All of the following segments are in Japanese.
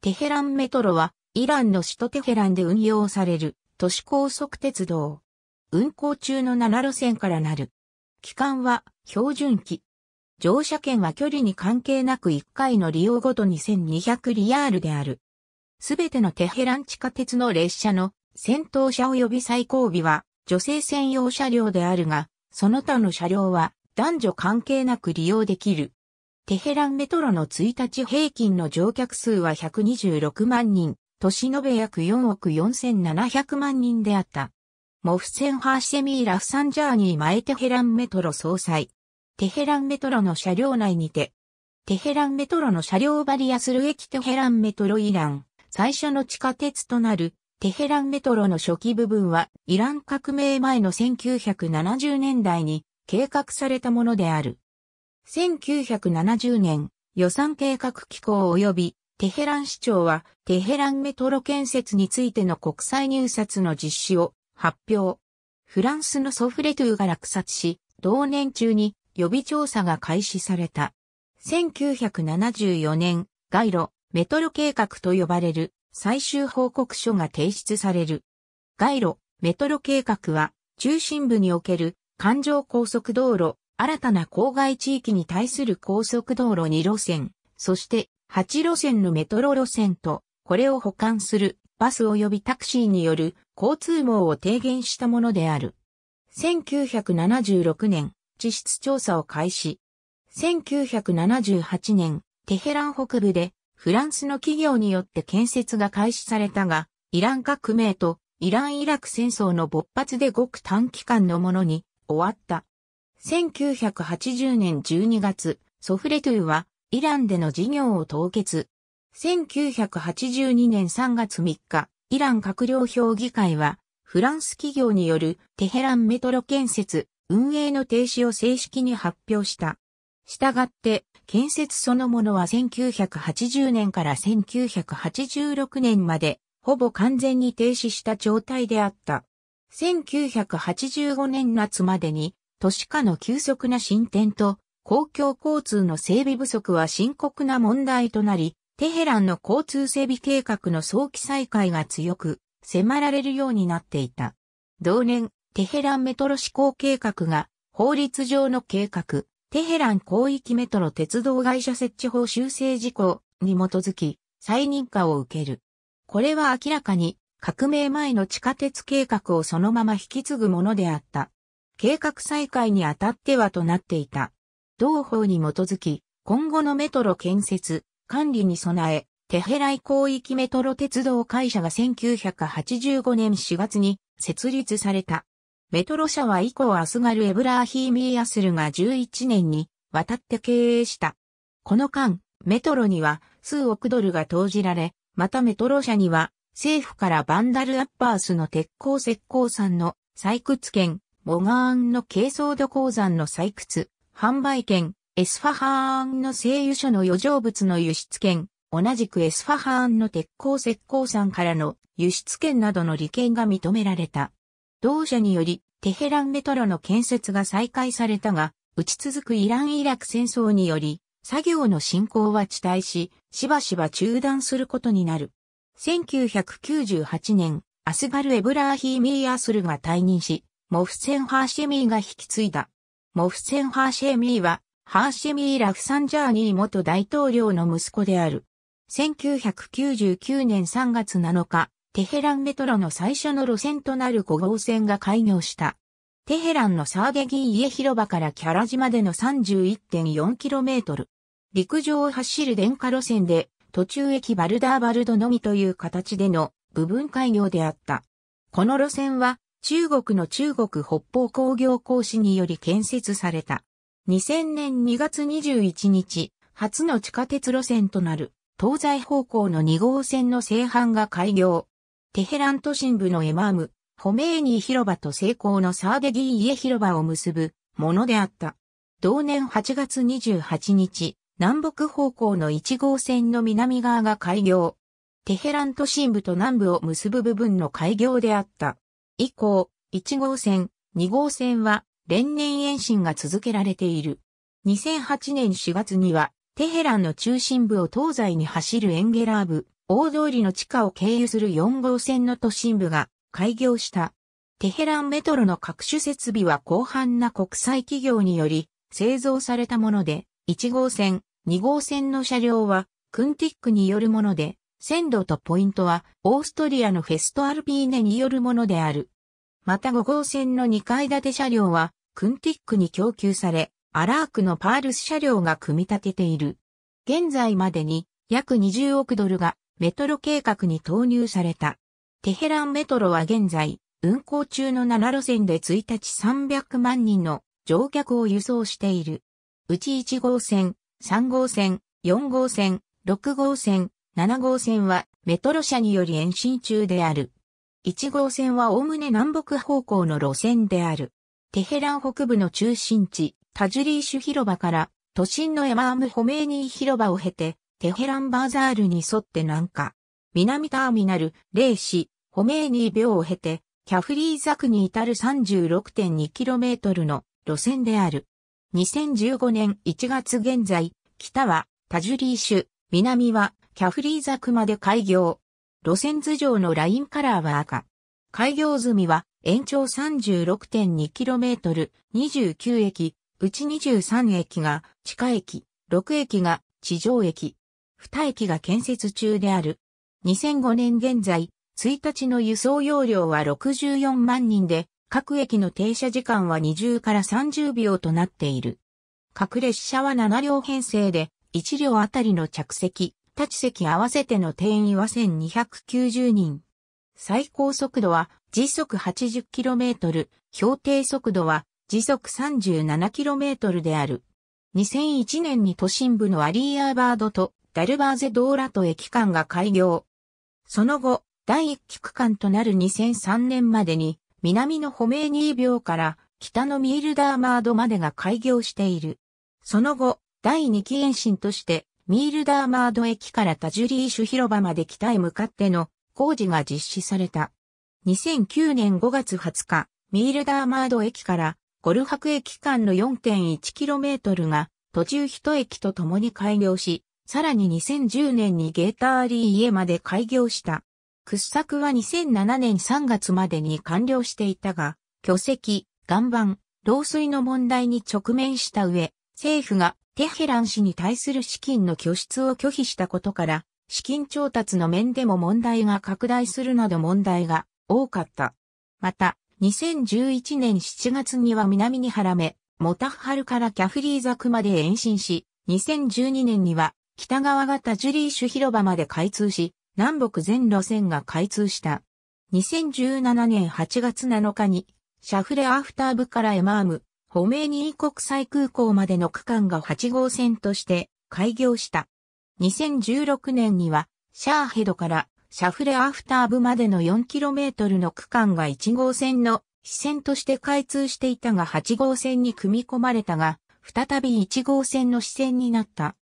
テヘランメトロは、イランの首都テヘランで運用される都市高速鉄道。運行中の7路線からなる。期間は標準期。乗車券は距離に関係なく1回の利用ごとに1200リヤールである。すべてのテヘラン地下鉄の列車の先頭車及び最後尾は女性専用車両であるが、その他の車両は男女関係なく利用できる。テヘランメトロの1日平均の乗客数は126万人、年延べ約4億4700万人であった。モフセン・ハーシェミー・ラフサンジャーニー・前テヘランメトロ総裁。テヘランメトロの車両内にて、テヘランメトロの車両バリアする駅テヘランメトロイラン、最初の地下鉄となる、テヘランメトロの初期部分は、イラン革命前の1970年代に計画されたものである。1970年、予算計画機構及びテヘラン市長はテヘランメトロ建設についての国際入札の実施を発表。フランスのソフレトゥが落札し、同年中に予備調査が開始された。1974年、街路、メトロ計画と呼ばれる最終報告書が提出される。街路、メトロ計画は中心部における環状高速道路新たな郊外地域に対する高速道路2路線、そして8路線のメトロ路線と、これを補完するバス及びタクシーによる交通網を低減したものである。1976年、地質調査を開始。1978年、テヘラン北部でフランスの企業によって建設が開始されたが、イラン革命とイラン・イラク戦争の勃発でごく短期間のものに終わった。1980年12月、ソフレトゥはイランでの事業を凍結。1982年3月3日、イラン閣僚評議会は、フランス企業によるテヘランメトロ建設、運営の停止を正式に発表した。したがって、建設そのものは1980年から1986年まで、ほぼ完全に停止した状態であった。1985年夏までに、都市化の急速な進展と公共交通の整備不足は深刻な問題となり、テヘランの交通整備計画の早期再開が強く迫られるようになっていた。同年、テヘランメトロ施行計画が法律上の計画、テヘラン広域メトロ鉄道会社設置法修正事項に基づき再認可を受ける。これは明らかに革命前の地下鉄計画をそのまま引き継ぐものであった。計画再開にあたってはとなっていた。同法に基づき、今後のメトロ建設、管理に備え、テヘライ広域メトロ鉄道会社が1985年4月に設立された。メトロ社は以降アスガル・エブラーヒーミー・アスルが11年に渡って経営した。この間、メトロには数億ドルが投じられ、またメトロ社には政府からバンダル・アッパースの鉄鋼石膏産の採掘権、モガーンの軽装土鉱山の採掘、販売権、エスファハーンの製油所の余剰物の輸出権、同じくエスファハーンの鉄鋼石鉱山からの輸出権などの利権が認められた。同社により、テヘランメトロの建設が再開されたが、打ち続くイラン・イラク戦争により、作業の進行は遅滞し、しばしば中断することになる。1998年、アスガル・エブラーヒー・ミー・アスルが退任し、モフセン・ハーシェミーが引き継いだ。モフセン・ハーシェミーは、ハーシェミー・ラフサンジャーニー元大統領の息子である。1999年3月7日、テヘランメトロの最初の路線となる5号線が開業した。テヘランのサーデギー家広場からキャラ島での 31.4km。陸上を走る電化路線で、途中駅バルダーバルドのみという形での部分開業であった。この路線は中国の中国北方工業講師により建設された。2000年2月21日、初の地下鉄路線となる東西方向の2号線の製版が開業。テヘラン都心部のエマーム、ホメーニー広場と成功のサーデギー家広場を結ぶものであった。同年8月28日、南北方向の1号線の南側が開業。テヘラン都心部と南部を結ぶ部分の開業であった。以降、1号線、2号線は連年延伸が続けられている。2008年4月には、テヘランの中心部を東西に走るエンゲラーブ、大通りの地下を経由する4号線の都心部が開業した。テヘランメトロの各種設備は広範な国際企業により製造されたもので、1号線、2号線の車両はクンティックによるもので、線路とポイントはオーストリアのフェストアルピーネによるものである。また5号線の2階建て車両はクンティックに供給され、アラークのパールス車両が組み立てている。現在までに約20億ドルがメトロ計画に投入された。テヘランメトロは現在、運行中の7路線で1日300万人の乗客を輸送している。うち1号線、3号線、4号線、6号線、7号線はメトロ車により延伸中である。1号線はおおむね南北方向の路線である。テヘラン北部の中心地、タジュリーシュ広場から都心のエマームホメーニー広場を経て、テヘランバーザールに沿って南下。南ターミナル、レーシ、ホメーニー病を経て、キャフリーザクに至る 36.2km の路線である。2015年1月現在、北はタジュリーシュ、南はキャフリーザクマで開業。路線図上のラインカラーは赤。開業済みは延長 36.2km、29駅、うち23駅が地下駅、6駅が地上駅、2駅が建設中である。2005年現在、1日の輸送容量は64万人で、各駅の停車時間は20から30秒となっている。各列車は7両編成で、1両あたりの着席、立席合わせての定員は1290人。最高速度は時速 80km、標定速度は時速 37km である。2001年に都心部のアリーアーバードとダルバーゼドーラと駅間が開業。その後、第1期区間となる2003年までに、南のホメーニー病から北のミールダーマードまでが開業している。その後、第2期延伸として、ミールダーマード駅からタジュリーシュ広場まで北へ向かっての工事が実施された。2009年5月20日、ミールダーマード駅からゴルハク駅間の 4.1km が途中一駅と共に開業し、さらに2010年にゲーターリー家まで開業した。掘削は2007年3月までに完了していたが、巨石、岩盤、漏水の問題に直面した上、政府がテヘラン氏に対する資金の拠出を拒否したことから、資金調達の面でも問題が拡大するなど問題が多かった。また、2011年7月には南に腹目、モタッハルからキャフリーザクまで延伸し、2012年には北側型ジュリーシュ広場まで開通し、南北全路線が開通した。2017年8月7日に、シャフレアフターブからエマーム、ホメーニー国際空港までの区間が8号線として開業した。2016年には、シャーヘドからシャフレアフターブまでの 4km の区間が1号線の支線として開通していたが8号線に組み込まれたが、再び1号線の支線になった。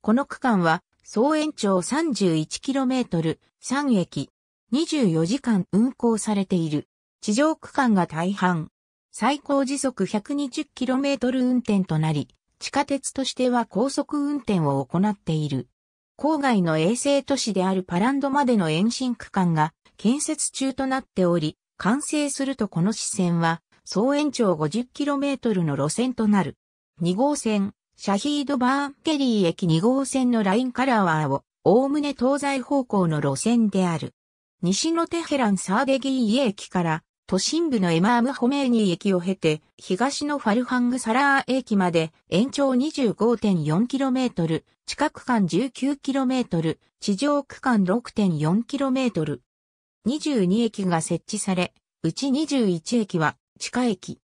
この区間は、総延長 31km、3駅、24時間運行されている。地上区間が大半、最高時速 120km 運転となり、地下鉄としては高速運転を行っている。郊外の衛星都市であるパランドまでの延伸区間が建設中となっており、完成するとこの支線は総延長 50km の路線となる。2号線、シャヒードバーンケリー駅2号線のラインカラーを、おおむね東西方向の路線である。西のテヘランサーデギー駅から都心部のエマームホメーニー駅を経て、東のファルハングサラー駅まで延長 25.4km、地下区間 19km、地上区間 6.4km。22駅が設置され、うち21駅は地下駅。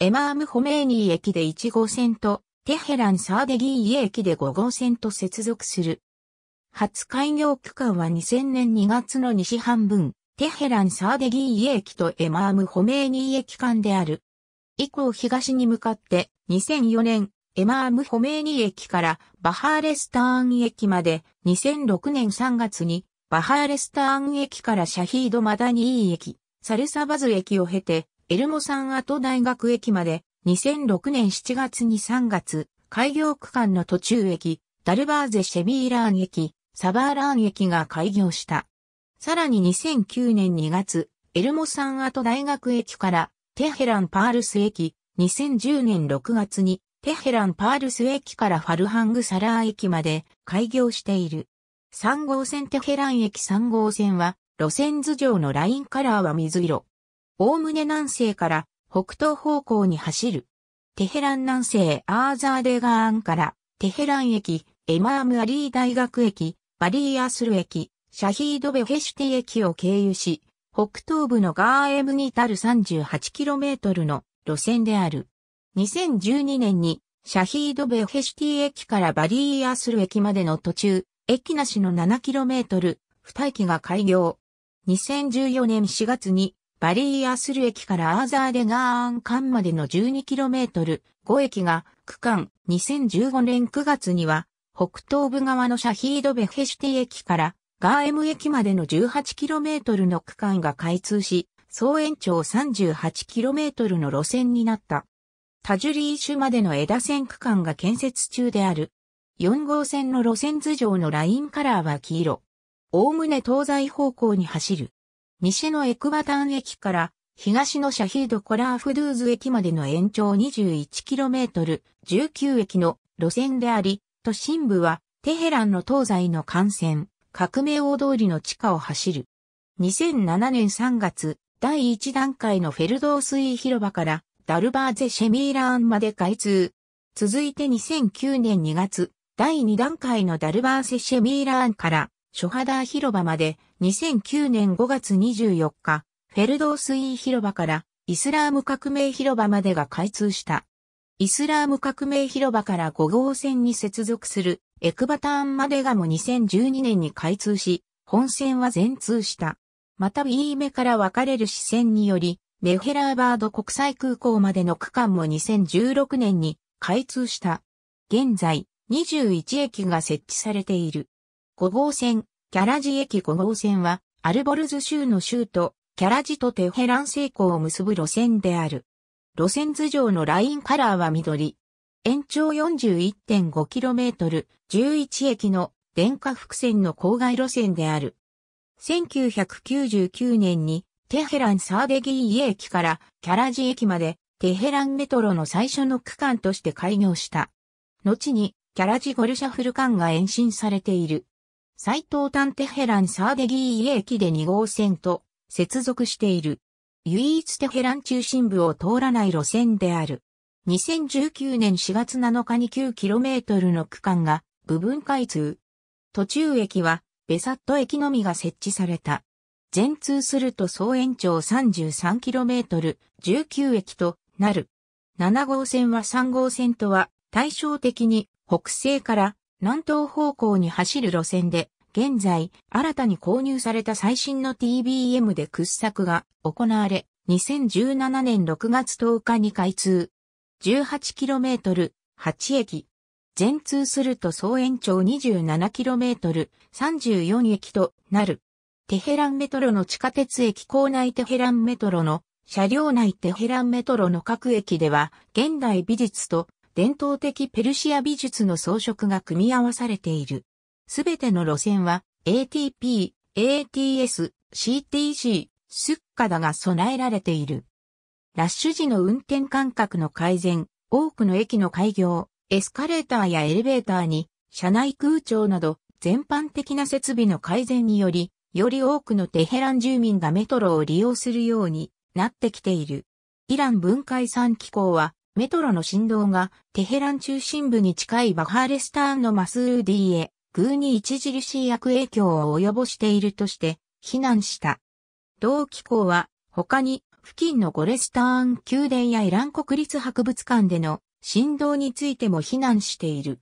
エマームホメーニー駅で1号線と、テヘランサーデギーイ駅で5号線と接続する。初開業区間は2000年2月の西半分、テヘラン・サーデギー駅とエマーム・ホメーニー駅間である。以降東に向かって2004年エマーム・ホメーニー駅からバハーレスターン駅まで2006年3月にバハーレスターン駅からシャヒード・マダニー駅、サルサバズ駅を経てエルモサンアト大学駅まで2006年7月に3月開業区間の途中駅ダルバーゼ・シェビーラーン駅、サバーラーン駅が開業した。さらに2009年2月、エルモサンアト大学駅からテヘランパールス駅、2010年6月にテヘランパールス駅からファルハングサラー駅まで開業している。3号線テヘラン駅3号線は路線図上のラインカラーは水色。おおむね南西から北東方向に走る。テヘラン南西アーザーデガーンからテヘラン駅、エマームアリー大学駅、バリーアスル駅、シャヒードベヘシュティ駅を経由し、北東部のガーエムに至る 38km の路線である。2012年にシャヒードベヘシュティ駅からバリーアスル駅までの途中、駅なしの 7km、二駅が開業。2014年4月にバリーアスル駅からアーザーデガーン間までの 12km、5駅が区間2015年9月には北東部側のシャヒードベヘシュティ駅からガーエム駅までの 18km の区間が開通し、総延長 38km の路線になった。タジュリー州までの枝線区間が建設中である。4号線の路線図上のラインカラーは黄色。おおむね東西方向に走る。西のエクバタン駅から東のシャヒードコラーフドゥーズ駅までの延長 21km、19駅の路線であり、都心部はテヘランの東西の幹線。革命大通りの地下を走る。2007年3月、第1段階のフェルドースイー広場からダルバーゼ・シェミーラーンまで開通。続いて2009年2月、第2段階のダルバーセ・シェミーラーンからショハダー広場まで2009年5月24日、フェルドースイー広場からイスラーム革命広場までが開通した。イスラーム革命広場から5号線に接続するエクバターンまでがも2012年に開通し、本線は全通した。また B 目から分かれる支線により、メヘラーバード国際空港までの区間も2016年に開通した。現在、21駅が設置されている。5号線、キャラジ駅5号線は、アルボルズ州の州都、キャラジとテヘラン成功を結ぶ路線である。路線図上のラインカラーは緑。延長 41.5km、11駅の電化伏線の郊外路線である。1999年にテヘランサーデギー駅からキャラジ駅までテヘランメトロの最初の区間として開業した。後にキャラジゴルシャフル間が延伸されている。最東端テヘランサーデギー駅で2号線と接続している。唯一テヘラン中心部を通らない路線である。2019年4月7日に 9km の区間が部分開通。途中駅はベサット駅のみが設置された。全通すると総延長 33km、19駅となる。7号線は3号線とは対照的に北西から南東方向に走る路線で現在、新たに購入された最新の TBM で掘削が行われ、2017年6月10日に開通。18km、8駅。全通すると総延長 27km、34駅となる。テヘランメトロの地下鉄駅構内テヘランメトロの車両内テヘランメトロの各駅では現代美術と伝統的ペルシア美術の装飾が組み合わされている。すべての路線は ATP、ATS、CTC、スッカだが備えられている。ラッシュ時の運転間隔の改善、多くの駅の開業、エスカレーターやエレベーターに、車内空調など全般的な設備の改善により、より多くのテヘラン住民がメトロを利用するようになってきている。イラン分解産機構は、メトロの振動がテヘラン中心部に近いバハーレスターンのマスーディへ偶に著しい悪影響を及ぼしているとして、非難した。同機構は、他に、付近のゴレスターン宮殿やイラン国立博物館での振動についても非難している。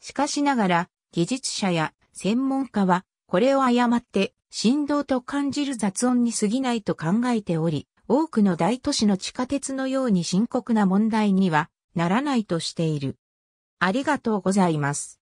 しかしながら、技術者や専門家は、これを誤って、振動と感じる雑音に過ぎないと考えており、多くの大都市の地下鉄のように深刻な問題にはならないとしている。ありがとうございます。